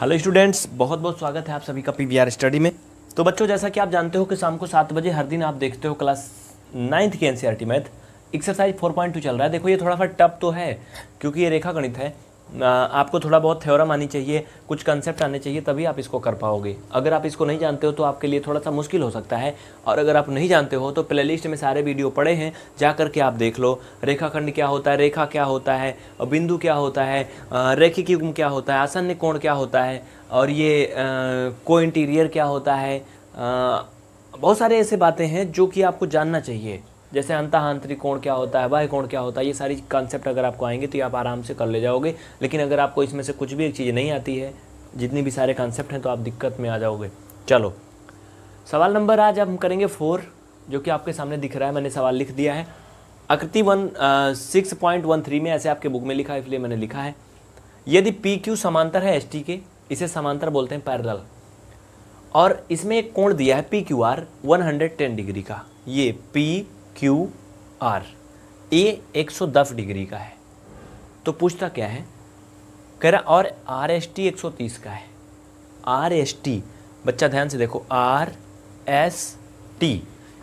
Hello students बहुत बहुत स्वागत है आप सभी का पी स्टडी में तो बच्चों जैसा कि आप जानते हो कि शाम को सात बजे हर दिन आप देखते हो क्लास नाइन्थ की NCERT math exercise four point two चल रहा है देखो ये थोड़ा सा टफ तो है क्योंकि ये रेखा गणित है आपको थोड़ा बहुत थ्योरम आनी चाहिए कुछ कंसेप्ट आने चाहिए तभी आप इसको कर पाओगे अगर आप इसको नहीं जानते हो तो आपके लिए थोड़ा सा मुश्किल हो सकता है और अगर आप नहीं जानते हो तो प्लेलिस्ट में सारे वीडियो पड़े हैं जा करके आप देख लो रेखाखंड क्या होता है रेखा क्या होता है बिंदु क्या होता है रेखी की क्या होता है आसन्य कोण क्या होता है और ये को इंटीरियर क्या होता है बहुत सारे ऐसे बातें हैं जो कि आपको जानना चाहिए जैसे अंताहान कोण क्या होता है बाह्य कोण क्या होता है ये सारी कॉन्सेप्ट अगर आपको आएंगे तो ये आप आराम से कर ले जाओगे लेकिन अगर आपको इसमें से कुछ भी एक चीज़ नहीं आती है जितनी भी सारे कॉन्सेप्ट हैं तो आप दिक्कत में आ जाओगे चलो सवाल नंबर आज हम करेंगे फोर जो कि आपके सामने दिख रहा है मैंने सवाल लिख दिया है आकृति one six point one three में ऐसे आपके बुक में लिखा है इसलिए मैंने लिखा है यदि पी क्यू समांतर है एस टी के इसे समांतर बोलते हैं पैरल और इसमें एक कोण दिया है P Q R one hundred ten degree का ये पी क्यू आर ए एक सौ दस डिग्री का है तो पूछता क्या है कह रहा और आर एस टी एक सौ तीस का है आर एस टी बच्चा ध्यान से देखो आर एस टी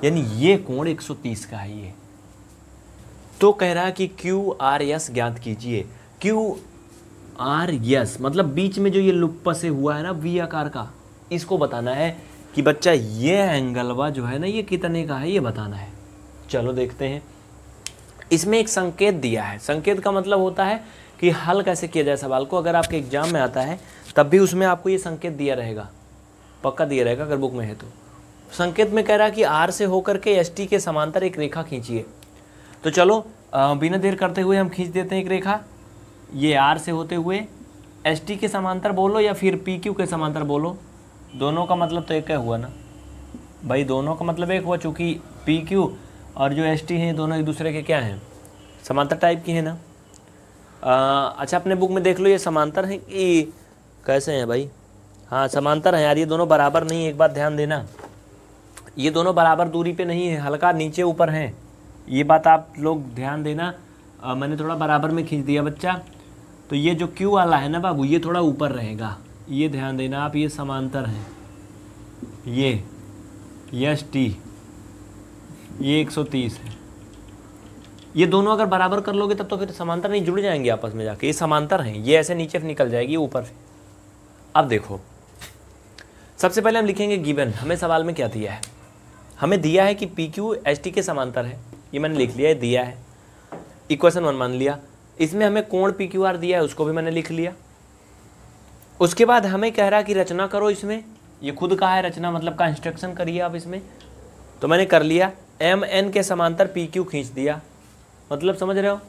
यानी ये कोण एक सौ तीस का है ये तो कह रहा कि क्यू आर एस ज्ञात कीजिए क्यू आर एस मतलब बीच में जो ये लुप से हुआ है ना वी आकार का इसको बताना है कि बच्चा ये एंगलवा जो है ना ये कितने का है ये बताना है चलो देखते हैं इसमें एक संकेत दिया है संकेत का मतलब होता है कि हल कैसे किया जाए सवाल को अगर आपके एग्जाम में आता है तब भी उसमें आपको ये संकेत दिया रहेगा पक्का दिया रहेगा अगर बुक में है तो संकेत में कह रहा है कि आर से होकर के एस टी के समांतर एक रेखा खींचिए तो चलो बिना देर करते हुए हम खींच देते हैं एक रेखा ये आर से होते हुए एस टी के समांतर बोलो या फिर पी क्यू के समांतर बोलो दोनों का मतलब तो एक हुआ ना भाई दोनों का मतलब एक हुआ चूँकि पी क्यू और जो एस टी हैं दोनों एक दूसरे के क्या हैं समांतर टाइप की है ना आ, अच्छा अपने बुक में देख लो ये समांतर हैं कि कैसे हैं भाई हाँ समांतर हैं यार ये दोनों बराबर नहीं एक बात ध्यान देना ये दोनों बराबर दूरी पे नहीं है हल्का नीचे ऊपर हैं ये बात आप लोग ध्यान देना आ, मैंने थोड़ा बराबर में खींच दिया बच्चा तो ये जो क्यू वाला है ना बाबू ये थोड़ा ऊपर रहेगा ये ध्यान देना आप ये समांतर हैं ये यस टी ये 130 है ये दोनों अगर बराबर कर लोगे तब तो फिर समांतर नहीं जुड़ जाएंगे आपस में जाके ये समांतर हैं ये ऐसे नीचे निकल जाएगी ऊपर से अब देखो सबसे पहले हम लिखेंगे गिवन हमें सवाल में क्या दिया है हमें दिया है कि पी क्यू एच टी के समांतर है ये मैंने लिख लिया है दिया है इक्वेशन वन मान लिया इसमें हमें कोण पी क्यू आर दिया है उसको भी मैंने लिख लिया उसके बाद हमें कह रहा कि रचना करो इसमें ये खुद कहा है रचना मतलब कंस्ट्रक्शन करिए आप इसमें तो मैंने कर लिया एम एन के समांतर पी क्यू खींच दिया मतलब समझ रहे हो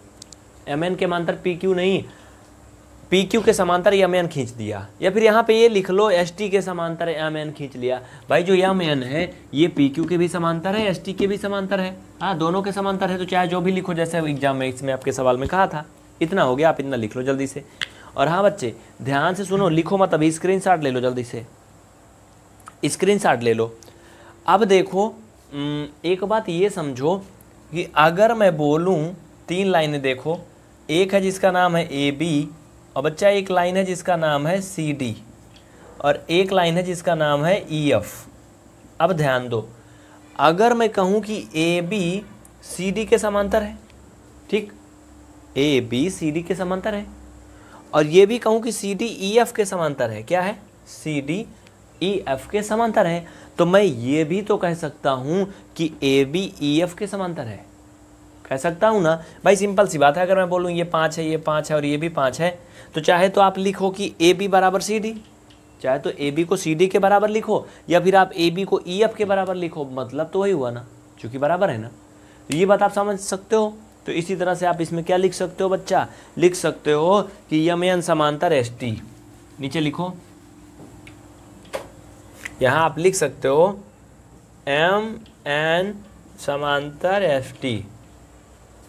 एम एन के समांतर पी क्यू नहीं पी क्यू के समांतर एम एन खींच दिया या फिर यहाँ पे ये लिख लो एस टी के समांतर एम एन खींच लिया भाई जो एम एन है ये पी क्यू के भी समांतर है एस टी के भी समांतर है हाँ दोनों के समांतर है तो चाहे जो भी लिखो जैसे एग्जाम में इसमें आपके सवाल में कहा था इतना हो गया आप इतना लिख लो जल्दी से और हाँ बच्चे ध्यान से सुनो लिखो मत अभी स्क्रीन ले लो जल्दी से स्क्रीन ले लो अब देखो एक बात ये समझो कि अगर मैं बोलूँ तीन लाइनें देखो एक है जिसका नाम है ए बी और बच्चा एक लाइन है जिसका नाम है सी डी और एक लाइन है जिसका नाम है ई e, एफ अब ध्यान दो अगर मैं कहूँ कि ए बी सी डी के समांतर है ठीक ए बी सी डी के समांतर है और ये भी कहूँ कि सी डी ई एफ के समांतर है क्या है C D E e, F के समांतर है तो मैं ये भी तो कह सकता हूँ कि ए बी ई एफ के समांतर है कह सकता हूँ ना भाई सिंपल सी बात है अगर मैं बोलूँ ये पाँच है ये पाँच है और ये भी पाँच है तो चाहे तो आप लिखो कि ए बी बराबर सी डी चाहे तो ए बी को सी डी के बराबर लिखो या फिर आप ए बी को ई e, एफ के बराबर लिखो मतलब तो वही हुआ ना चूँकि बराबर है ना तो ये बात आप समझ सकते हो तो इसी तरह से आप इसमें क्या लिख सकते हो बच्चा लिख सकते हो कि यम एन समांतर एस टी नीचे लिखो यहाँ आप लिख सकते हो एम एन समांतर एफ टी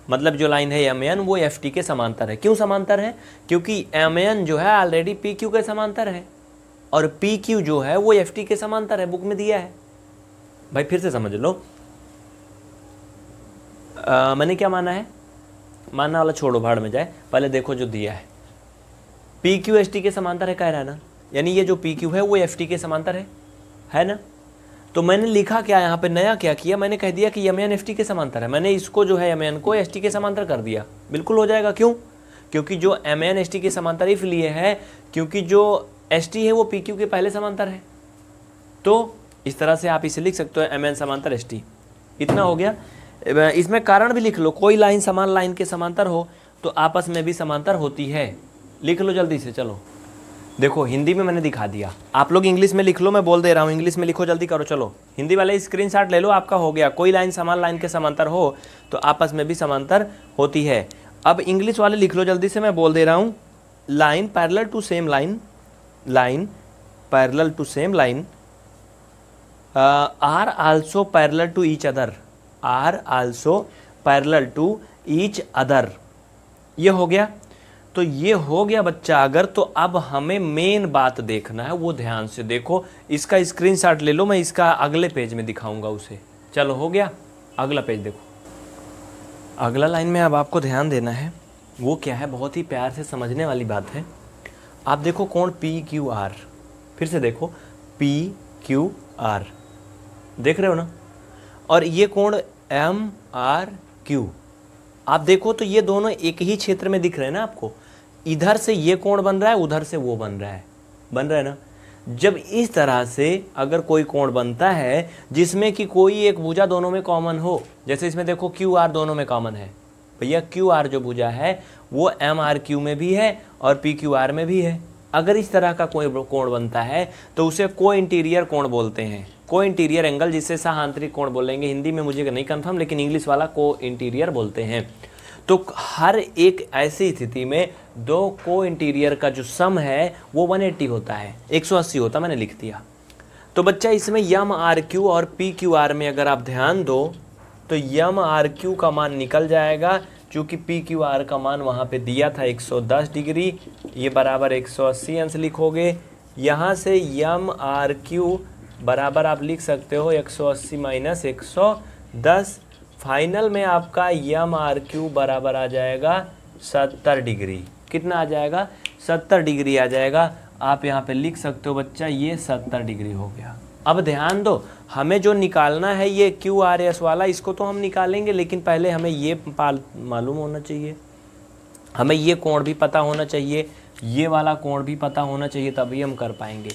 मतलब जो लाइन है एम एन वो एफ टी के समांतर है क्यों समांतर है क्योंकि एम एन जो है ऑलरेडी पी क्यू के समांतर है और पी क्यू जो है वो एफ टी के समांतर है बुक में दिया है भाई फिर से समझ लो आ, मैंने क्या माना है मानना वाला छोड़ो भाड़ में जाए पहले देखो जो दिया है पी क्यू एस टी के समांतर है कह रहा है ना यानी ये जो पी क्यू है वो एफ टी के समांतर है है ना तो मैंने लिखा क्या यहाँ पे नया क्या किया मैंने कह दिया कि यम एन के समांतर है मैंने इसको जो है एम को एस के समांतर कर दिया बिल्कुल हो जाएगा क्यों क्योंकि जो एम एन एस टी के समांतर इसलिए है क्योंकि जो एस टी है वो पी क्यू के पहले समांतर है तो इस तरह से आप इसे लिख सकते हो एम एन समांतर एस टी इतना हो गया इसमें कारण भी लिख लो कोई लाइन समान लाइन के समांतर हो तो आपस में भी समांतर होती है लिख लो जल्दी से चलो देखो हिंदी में मैंने दिखा दिया आप लोग इंग्लिश में लिख लो मैं बोल दे रहा हूँ इंग्लिश में लिखो जल्दी करो चलो हिंदी वाले स्क्रीन शॉट ले लो आपका हो गया कोई लाइन समान लाइन के समांतर हो तो आपस में भी समांतर होती है अब इंग्लिश वाले लिख लो जल्दी से मैं बोल दे रहा हूँ line parallel to same line line parallel to same line are also parallel to each other are also parallel to each other ये हो गया तो ये हो गया बच्चा अगर तो अब हमें मेन बात देखना है वो ध्यान से देखो इसका स्क्रीनशॉट ले लो मैं इसका अगले पेज में दिखाऊंगा उसे चलो हो गया अगला पेज देखो अगला लाइन में अब आपको ध्यान देना है वो क्या है बहुत ही प्यार से समझने वाली बात है आप देखो कौन पी क्यू आर फिर से देखो पी क्यू आर देख रहे हो ना और ये कोण एम आर क्यू आप देखो तो ये दोनों एक ही क्षेत्र में दिख रहे हैं ना आपको इधर से ये कोण बन रहा है उधर से वो बन रहा है बन रहा है ना जब इस तरह से अगर कोई कोण बनता है जिसमें कि कोई एक भुजा दोनों में कॉमन हो जैसे इसमें देखो क्यू आर दोनों में कॉमन है भैया क्यू आर जो भुजा है वो एम आर क्यू में भी है और पी क्यू आर में भी है अगर इस तरह का कोई कोण बनता है तो उसे को इंटीरियर कोण बोलते हैं को इंटीरियर एंगल जिसे सहांतरिक कोण बोलेंगे हिंदी में मुझे नहीं कन्फर्म लेकिन इंग्लिश वाला को इंटीरियर बोलते हैं तो हर एक ऐसी स्थिति में दो को इंटीरियर का जो सम है वो 180 होता है 180 होता मैंने लिख दिया तो बच्चा इसमें यम आर क्यू और पी क्यू आर में अगर आप ध्यान दो तो यम आर क्यू का मान निकल जाएगा चूँकि पी क्यू आर का मान वहाँ पे दिया था 110 डिग्री ये बराबर 180 अंश लिखोगे यहाँ से यम आर क्यू बराबर आप लिख सकते हो 180 माइनस 110 फाइनल में आपका यम आर क्यू बराबर आ जाएगा सत्तर डिग्री कितना आ जाएगा सत्तर डिग्री आ जाएगा आप यहाँ पे लिख सकते हो बच्चा ये सत्तर डिग्री हो गया अब ध्यान दो हमें जो निकालना है ये क्यू आर एस वाला इसको तो हम निकालेंगे लेकिन पहले हमें ये मालूम होना चाहिए हमें ये कोण भी पता होना चाहिए ये वाला कोण भी पता होना चाहिए तभी हम कर पाएंगे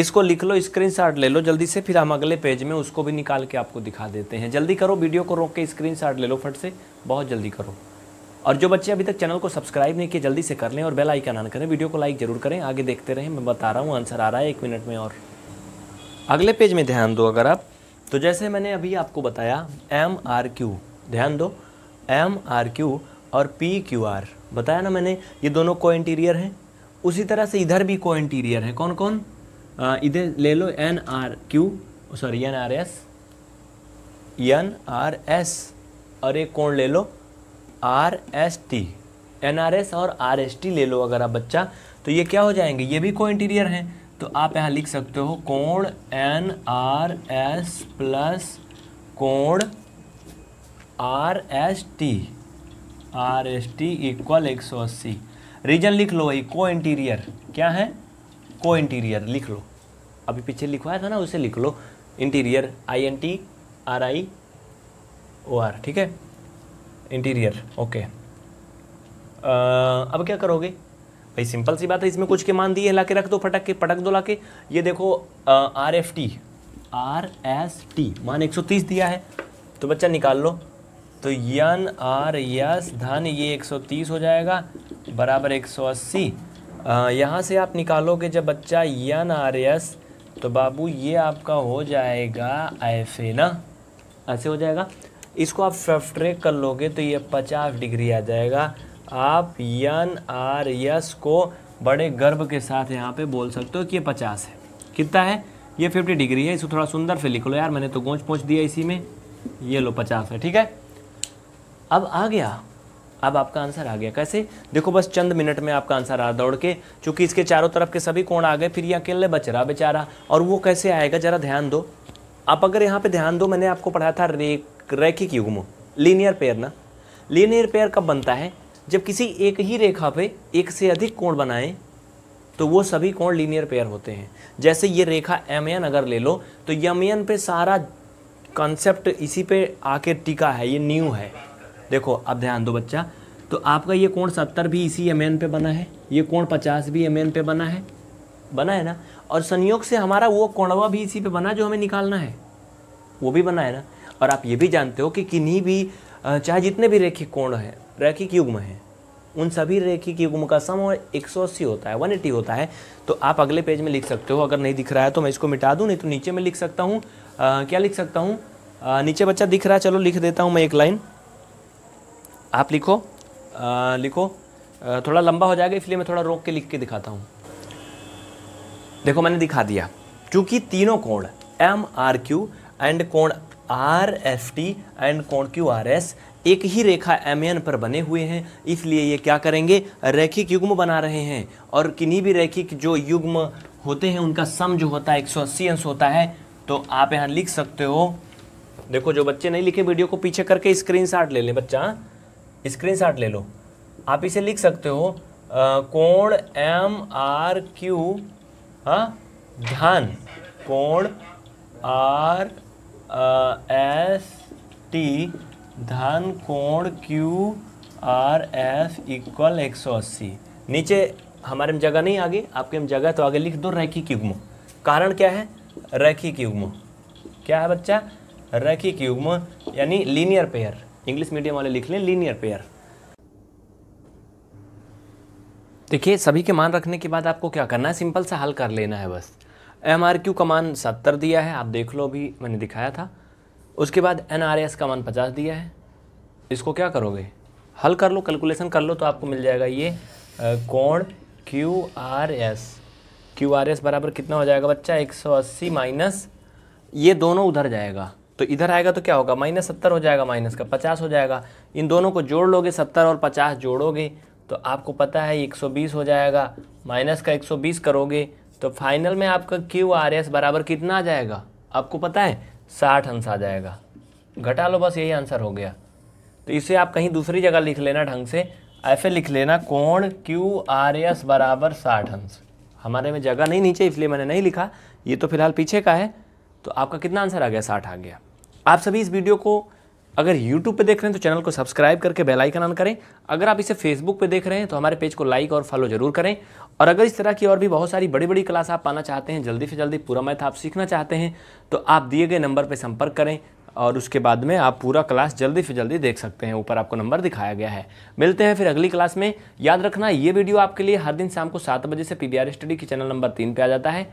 इसको लिख लो स्क्रीनशॉट ले लो जल्दी से फिर हम अगले पेज में उसको भी निकाल के आपको दिखा देते हैं जल्दी करो वीडियो को रोक के स्क्रीनशॉट ले लो फट से बहुत जल्दी करो और जो बच्चे अभी तक चैनल को सब्सक्राइब नहीं किए जल्दी से कर लें और बेल आइकन ऑन करें वीडियो को लाइक जरूर करें आगे देखते रहें मैं बता रहा हूँ आंसर आ रहा है एक मिनट में और अगले पेज में ध्यान दो अगर आप तो जैसे मैंने अभी आपको बताया एम आर क्यू ध्यान दो एम आर क्यू और पी क्यू आर बताया ना मैंने ये दोनों को इंटीरियर हैं उसी तरह से इधर भी को इंटीरियर है कौन कौन इधर ले लो N R Q sorry N R S N R S और एक कोण ले लो R S T N R S और आर एस टी ले लो अगर आप बच्चा तो ये क्या हो जाएंगे ये भी को इंटीरियर हैं तो आप यहाँ लिख सकते हो कोण एन आर एस प्लस कोण R S T R S T equal एक सौ अस्सी रीजन लिख लो भाई को इंटीरियर क्या है को इंटीरियर लिख लो अभी पीछे लिखवाया था ना उसे लिख लो interior I N T R I O R ठीक है इंटीरियर ओके अब क्या करोगे भाई सिंपल सी बात है इसमें कुछ के मान दिए ला के रख दो फटक के पटक दो ला के ये देखो R F T R S T मान 130 दिया है तो बच्चा निकाल लो तो यन आर यस धन ये 130 हो जाएगा बराबर एक सौ अस्सी यहाँ से आप निकालोगे जब बच्चा यन आर एस तो बाबू ये आपका हो जाएगा एफ ए ना ऐसे हो जाएगा इसको आप फ्रफ्ट्रेक कर लोगे तो ये पचास डिग्री आ जाएगा आप यन आर एस को बड़े गर्व के साथ यहाँ पे बोल सकते हो कि ये पचास है कितना है ये फिफ्टी डिग्री है इसको थोड़ा सुंदर से लिख लो यार मैंने तो गोच पोच दिया इसी में ये लो पचास है ठीक है अब आ गया अब आपका आंसर आ गया कैसे देखो बस चंद मिनट में आपका आंसर आ दौड़ के चूंकि इसके चारों तरफ के सभी कोण आ गए फिर ये अकेले बच रहा बेचारा और वो कैसे आएगा जरा ध्यान दो आप अगर यहाँ पे ध्यान दो मैंने आपको पढ़ाया था रे रैखिक युग्म लीनियर पेयर ना लीनियर पेयर कब बनता है जब किसी एक ही रेखा पे एक से अधिक कोण बनाएं तो वो सभी कोण लीनियर पेयर होते हैं जैसे ये रेखा एम अगर ले लो तो यम पे सारा कॉन्सेप्ट इसी पे आके टिका है ये न्यू है देखो अब ध्यान दो बच्चा तो आपका ये कोण सत्तर भी इसी एम पे बना है ये कोण पचास भी एम पे बना है बना है ना और संयोग से हमारा वो कोणवा भी इसी पे बना जो हमें निकालना है वो भी बना है ना और आप ये भी जानते हो कि किन्हीं भी चाहे जितने भी रेखिक कोण हैं रेखिक युग्म हैं उन सभी रेखिक युग्म का सम और एक होता है वन होता है तो आप अगले पेज में लिख सकते हो अगर नहीं दिख रहा है तो मैं इसको मिटा दूँ नहीं तो नीचे में लिख सकता हूँ क्या लिख सकता हूँ नीचे बच्चा दिख रहा है चलो लिख देता हूँ मैं एक लाइन आप लिखो आ, लिखो आ, थोड़ा लंबा हो जाएगा इसलिए मैं थोड़ा रोक के लिख के दिखाता हूँ देखो मैंने दिखा दिया क्योंकि तीनों कोण एम आर क्यू एंड कोण आर एफ टी एंड कोण क्यू आर एस एक ही रेखा एम एन पर बने हुए हैं इसलिए ये क्या करेंगे रैखिक युग्म बना रहे हैं और किन्हीं भी रैखिक जो युग्म होते हैं उनका सम जो होता है एक सौ अस्सी अंश होता है तो आप यहाँ लिख सकते हो देखो जो बच्चे नहीं लिखे वीडियो को पीछे करके स्क्रीन ले लें बच्चा हाँ। स्क्रीनशॉट ले लो आप इसे लिख सकते हो कोण एम आर क्यू हाँ ध्यान कोण आर एस टी धन कोण क्यू आर एस इक्वल एक सौ अस्सी नीचे हमारे में जगह नहीं आगे आपके में जगह तो आगे लिख दो की युग्म कारण क्या है की युग्म क्या है बच्चा की युग्म यानी लीनियर पेयर इंग्लिश मीडियम वाले लिख लें लीनियर पेयर देखिए सभी के मान रखने के बाद आपको क्या करना है सिंपल सा हल कर लेना है बस एम आर क्यू का मान सत्तर दिया है आप देख लो अभी मैंने दिखाया था उसके बाद एन आर एस का मान पचास दिया है इसको क्या करोगे हल कर लो कैलकुलेशन कर लो तो आपको मिल जाएगा ये कोण Q R S Q R S बराबर कितना हो जाएगा बच्चा एक सौ अस्सी माइनस ये दोनों उधर जाएगा तो इधर आएगा तो क्या होगा माइनस सत्तर हो जाएगा माइनस का पचास हो जाएगा इन दोनों को जोड़ लोगे सत्तर और पचास जोड़ोगे तो आपको पता है एक सौ बीस हो जाएगा माइनस का एक सौ बीस करोगे तो फाइनल में आपका क्यू आर एस बराबर कितना आ जाएगा आपको पता है साठ आंसर आ जाएगा घटा लो बस यही आंसर हो गया तो इसे आप कहीं दूसरी जगह लिख लेना ढंग से ऐसे लिख लेना कोण क्यू आर एस बराबर साठ अंश हमारे में जगह नहीं नीचे इसलिए मैंने नहीं लिखा ये तो फिलहाल पीछे का है तो आपका कितना आंसर आ गया साठ आ गया आप सभी इस वीडियो को अगर YouTube पे देख रहे हैं तो चैनल को सब्सक्राइब करके बेल आइकन ऑन करें अगर आप इसे Facebook पे देख रहे हैं तो हमारे पेज को लाइक और फॉलो जरूर करें और अगर इस तरह की और भी बहुत सारी बड़ी बड़ी क्लास आप पाना चाहते हैं जल्दी से जल्दी पूरा मैथ आप सीखना चाहते हैं तो आप दिए गए नंबर पर संपर्क करें और उसके बाद में आप पूरा क्लास जल्दी से जल्दी देख सकते हैं ऊपर आपको नंबर दिखाया गया है मिलते हैं फिर अगली क्लास में याद रखना ये वीडियो आपके लिए हर दिन शाम को सात बजे से पी स्टडी के चैनल नंबर तीन पर आ जाता है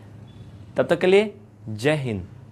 तब तक के लिए जय हिंद